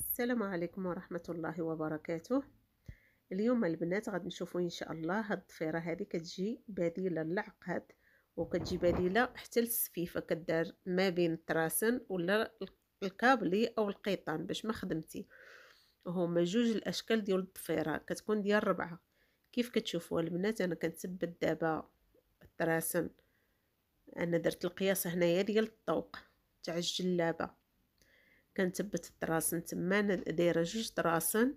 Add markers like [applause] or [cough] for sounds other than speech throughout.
السلام عليكم ورحمة الله وبركاته اليوم البنات غادي نشوفوا ان شاء الله هاد الضفيره هذه كتجي بديله للعقد وكتجي بديله حتى للسفيفه كدار ما بين الطراسن ولا الكابلي او القيطان باش ما خدمتي هما جوج الاشكال ديال الضفيره كتكون ديال ربعه كيف كتشوفوا البنات انا كنثبت دابا الطراسن انا درت القياس هنايا ديال الطوق تاع الجلابه كنثبت الطراسن تما دايره جوج طراسن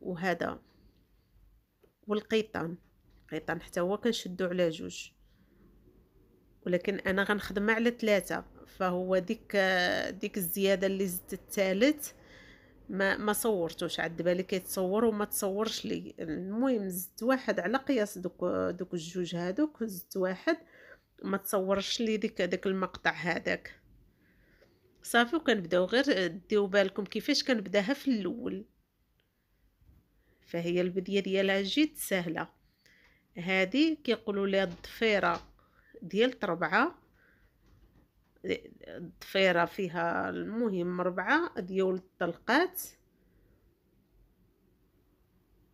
وهذا والقيطان القيطان حتى هو كنشدو على جوج ولكن انا غنخدم على ثلاثه فهو ديك ديك الزياده اللي زدت الثالث ما ما صورتوش عاد بالي كيتصور وما تصورش لي المهم زدت واحد على قياس دوك دوك الجوج هادوك زدت واحد ما تصورش لي ديك داك المقطع هذاك صافي وكنبداو غير ديو بالكم كيفاش كنبداها في الاول فهي البديه ديالها جد سهله هذه كيقولوا لها الضفيره ديال ربعه الضفيره فيها المهم ربعه ديال الطلقات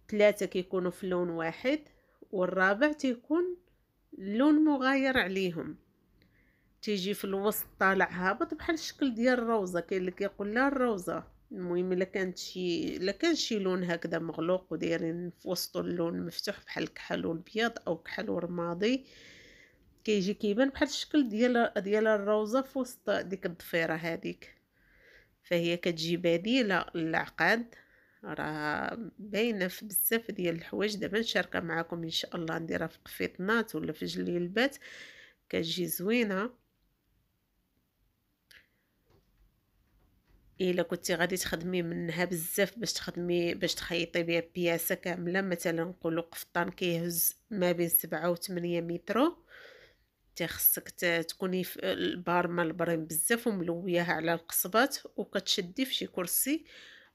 ثلاثه كيكونوا في لون واحد والرابع تيكون لون مغاير عليهم تيجي في الوسط طالع هابط بحال الشكل ديال الروزه كاين اللي كيقول لها الروزه المهم الا كانت شي الا كان شي لون هكذا مغلوق ودايرين في وسطو اللون مفتوح بحال الكحل والبيض او كحل ورمادي كيجي كيبان بحال الشكل ديال ديال الروزه في وسط ديك الضفيره هذيك فهي كتجي بديله للعقاد راه باينه في بزاف ديال الحوايج دابا نشاركها معكم ان شاء الله نديرها في قفيطنات ولا في جليلبات كتجي زوينه الا كنتي غادي تخدمي منها بزاف باش تخدمي باش تخيطي بها بياسه كامله مثلا نقولوا قفطان كيهز ما بين سبعة و 8 متر تخصك تكوني بارمه البريم بزاف وملوياها على القصبات وكتشدي في شي كرسي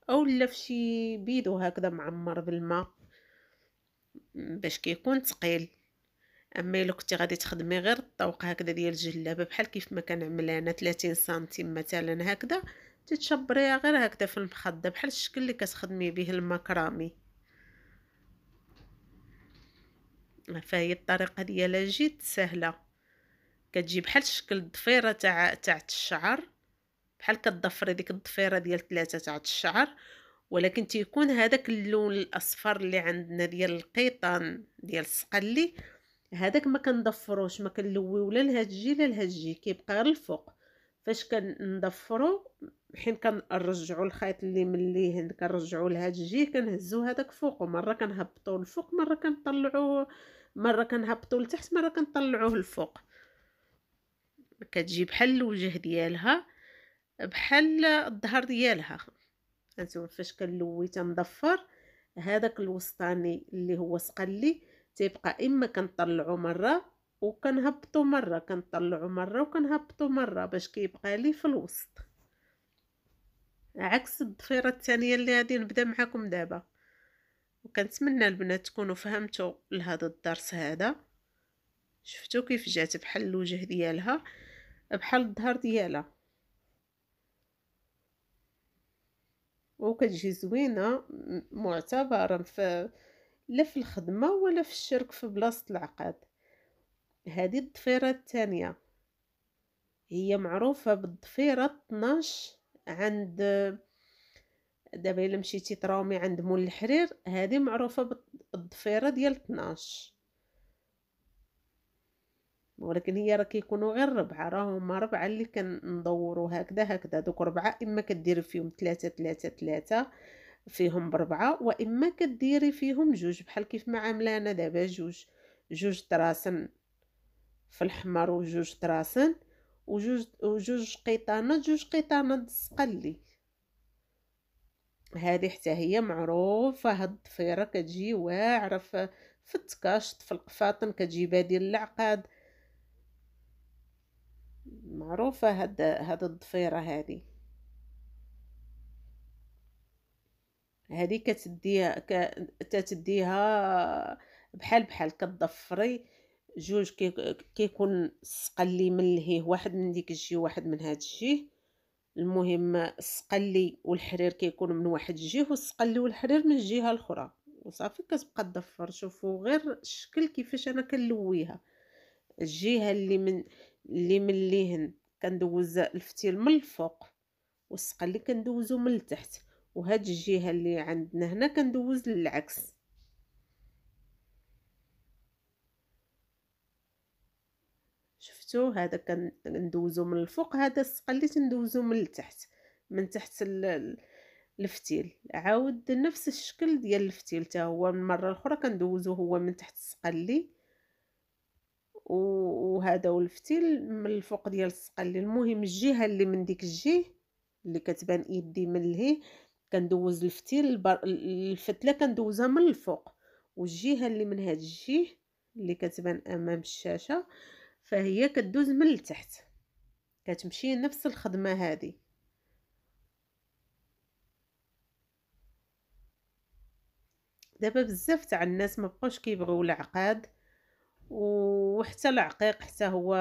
او لا في شي بيدو هكذا معمر بالماء باش كيكون تقيل اما الا كنتي غادي تخدمي غير الطوق هكذا ديال الجلابه بحال كيف ما كنعمل انا 30 سنتيم مثلا هكذا تتشبريها غير هكذا في المخده بحال الشكل اللي كتخدمي به المكرامي فهي الطريقه ديالها جد سهله كتجي بحال شكل الضفيره تاع تاع الشعر بحال كتضفري ديك الضفيره ديال ثلاثه تاع الشعر ولكن تيكون هذاك اللون الاصفر اللي عندنا ديال القيطان ديال السقلي هذاك ما كنضفروش ما كنلويو لا لهاد الجي لا لهاد الجي كيبقى غير الفوق فاش كنضفرو حين كنرجعوا الخيط اللي هند كنرجعوا لهاد الجهه كنهزوا هذاك فوق مره كنهبطوا لفوق مره كنطلعوه مره كنهبطوا لتحت مره كنطلعوه لفوق كتجي بحال الوجه ديالها بحال الظهر ديالها هانتوما فاش كنلوي تنضفر هذاك الوسطاني اللي هو سقلي تيبقى اما كنطلعو مره وكنهبطو مرة كنطلعو مرة وكنهبطو مرة باش كيبقى لي في الوسط عكس الضفيرة الثانية اللي غادي نبدا معاكم دابا وكنتمنى البنات تكونوا فهمتوا لهذا الدرس هذا شفتوا كيف جات بحال الوجه ديالها بحال الظهر ديالها وكتجي زوينه معتبره في لا في الخدمه ولا في الشرك في بلاصه العقد هذه الضفيرة الثانية هي معروفة بالضفيرة 12 عند دابا الا مشيتي تراومي عند مول الحرير هذه معروفة بالضفيرة ديال 12 ولكن هي راه كيكونوا غير ربعه راه هما ربعه اللي كندورو هكذا هكذا دوك ربعه اما كديري فيهم ثلاثة ثلاثة ثلاثة فيهم بربعه واما كديري فيهم جوج بحال كيف ما عامله انا دابا جوج جوج طراسم في الحمر وجوج طراسن وجوج وجوج قيطانات جوج قيطانات سقلي هذه حتى هي معروفه هاد الضفيره كتجي واعره في التكاشط في القفاطن كتجيبها ديال العقاد معروفه هاد هاد الضفيره هذه هذه كتديها كتديها بحال بحال كتضفري جوج كيكون السقا اللي من لهيه واحد من ديك الجهه واحد من هاد الجهه المهم السقلي والحرير كيكون من واحد الجهه والسقلي والحرير من الجهه الاخرى وصافي كتبقى تضفر شوفوا غير الشكل كيفاش انا كنلويها الجهه اللي من اللي من ليهن كندوز الفتيل من الفوق والسقلي كندوزو من التحت وهاد الجهه اللي عندنا هنا كندوز للعكس شفتوا هذا كندوزو من الفوق هذا السقلي تندوزو من التحت من تحت الفتيل عاود نفس الشكل ديال الفتيل حتى هو من المره الاخرى كندوزو هو من تحت السقلي وهذا هو الفتيل من الفوق ديال السقلي المهم الجهه اللي من ديك الجهه اللي كتبان يدي من لهي كندوز الفتيل البر... الفتله كندوزها من الفوق والجهه اللي من هاد الجهه اللي كتبان امام الشاشه فهي كدوز من لتحت كتمشي نفس الخدمه هذه دابا بزاف تاع الناس ما بقوش كيبغيو العقاد وحتى العقيق حتى هو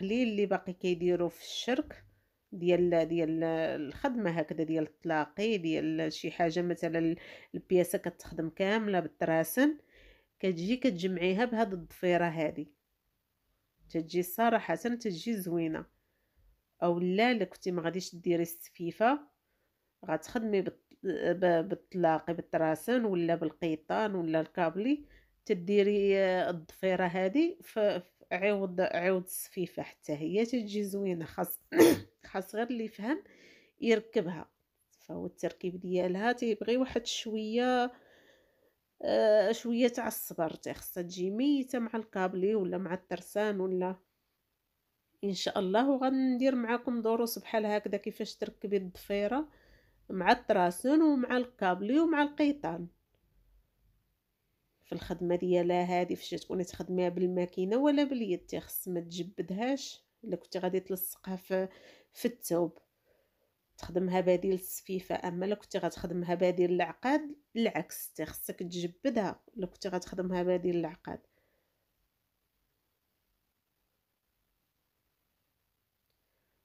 قليل اللي باقي كيديروا في الشرك ديال ديال الخدمه هكذا ديال الطلاقي ديال شي حاجه مثلا البياسه كتخدم كامله بالتراسن كتجي كتجمعيها بهاد الضفيره هذه تجي صراحه تجي زوينه او لا لا كنتي ما غاديش ديري السفيفه غتخدمي بالطلاقي بالطراسن ولا بالقيطان ولا الكابلي تديري آه، الضفيره هذه عوض عوض السفيفه حتى هي تجي زوينه خاص [coughs] خاص غير اللي يفهم يركبها فهو التركيب ديالها تيبغي واحد شويه آه، شويه تاع الصبر خاصها تجي ميته مع الكابلي ولا مع الترسان ولا ان شاء الله وغندير معكم دروس بحال هكذا كيفاش تركبي الضفيره مع التراسون ومع الكابلي ومع القيطان في الخدمه ديالها هذه فاش تكوني تخدميها بالماكينه ولا باليد خص ما تجبدهاش الا كنتي غادي تلصقها في في الثوب تخدمها بديل السفيفه اما لو كنتي غتخدمها بديل العقاد العكس تي خصك تجبدها لو كنتي غتخدمها بديل العقاد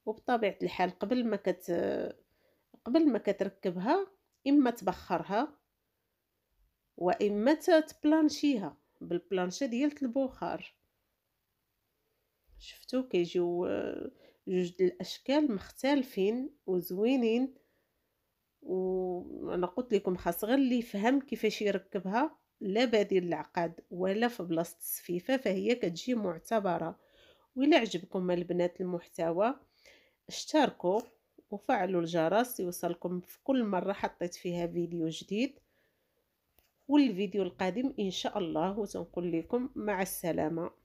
وبطبيعه الحال قبل ما كت قبل ما كتركبها اما تبخرها واما تبلانشيها بالبلانشه ديال البخار شفتو كيجيو جوج الاشكال مختلفين وزوينين وانا قلت لكم خاص غير اللي يفهم كيفاش يركبها لا بديل العقد ولا في بلاصه السفيفه فهي كتجي معتبره ولا عجبكم البنات المحتوى اشتركوا وفعلوا الجرس يوصلكم في كل مره حطيت فيها فيديو جديد والفيديو القادم ان شاء الله وتنقول لكم مع السلامه